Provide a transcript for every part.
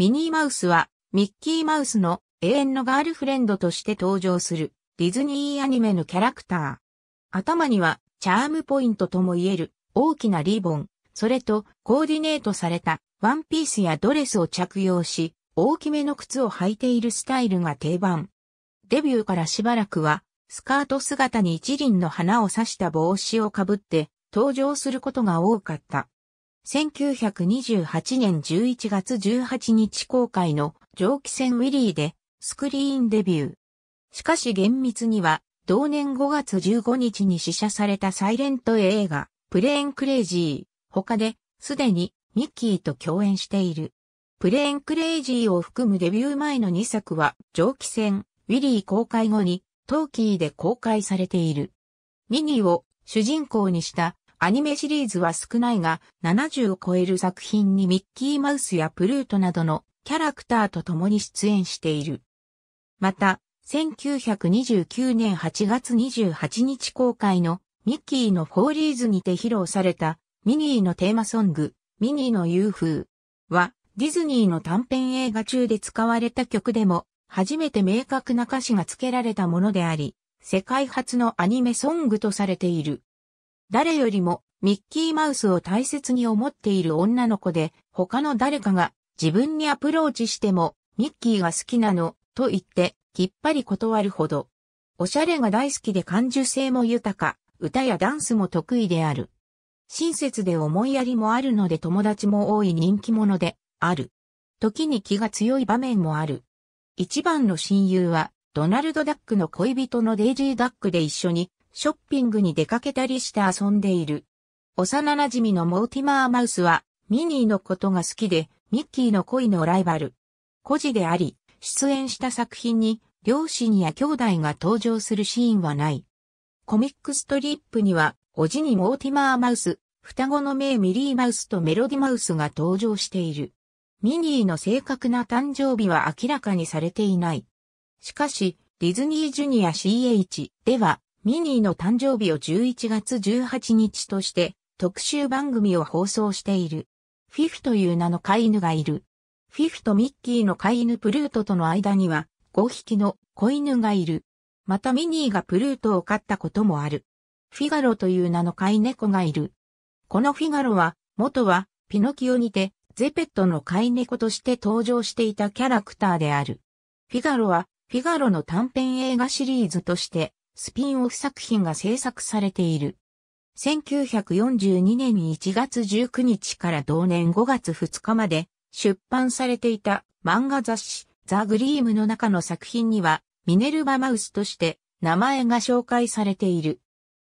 ミニーマウスはミッキーマウスの永遠のガールフレンドとして登場するディズニーアニメのキャラクター。頭にはチャームポイントとも言える大きなリボン、それとコーディネートされたワンピースやドレスを着用し、大きめの靴を履いているスタイルが定番。デビューからしばらくは、スカート姿に一輪の花を刺した帽子をかぶって登場することが多かった。1928年11月18日公開の蒸気船ウィリーでスクリーンデビュー。しかし厳密には同年5月15日に試写されたサイレント映画プレーンクレイジー他ですでにミッキーと共演している。プレーンクレイジーを含むデビュー前の2作は蒸気船ウィリー公開後にトーキーで公開されている。ミニーを主人公にしたアニメシリーズは少ないが、70を超える作品にミッキーマウスやプルートなどのキャラクターと共に出演している。また、1929年8月28日公開のミッキーのフォーリーズにて披露されたミニーのテーマソング、ミニーの遊風はディズニーの短編映画中で使われた曲でも初めて明確な歌詞が付けられたものであり、世界初のアニメソングとされている。誰よりもミッキーマウスを大切に思っている女の子で、他の誰かが自分にアプローチしても、ミッキーが好きなの、と言って、きっぱり断るほど。おしゃれが大好きで感受性も豊か、歌やダンスも得意である。親切で思いやりもあるので友達も多い人気者で、ある。時に気が強い場面もある。一番の親友は、ドナルド・ダックの恋人のデイジー・ダックで一緒にショッピングに出かけたりして遊んでいる。幼馴染のモーティマーマウスは、ミニーのことが好きで、ミッキーの恋のライバル。孤児であり、出演した作品に、両親や兄弟が登場するシーンはない。コミックストリップには、おじにモーティマーマウス、双子の名ミリーマウスとメロディマウスが登場している。ミニーの正確な誕生日は明らかにされていない。しかし、ディズニージュニア CH では、ミニーの誕生日を11月18日として特集番組を放送している。フィフという名の飼い犬がいる。フィフとミッキーの飼い犬プルートとの間には5匹の子犬がいる。またミニーがプルートを飼ったこともある。フィガロという名の飼い猫がいる。このフィガロは、元はピノキオにてゼペットの飼い猫として登場していたキャラクターである。フィガロはフィガロの短編映画シリーズとしてスピンオフ作品が制作されている。1942年1月19日から同年5月2日まで出版されていた漫画雑誌ザ・グリームの中の作品にはミネルバ・マウスとして名前が紹介されている。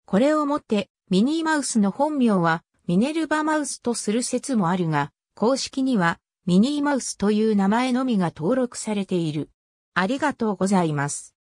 これをもってミニーマウスの本名はミネルバ・マウスとする説もあるが、公式にはミニーマウスという名前のみが登録されている。ありがとうございます。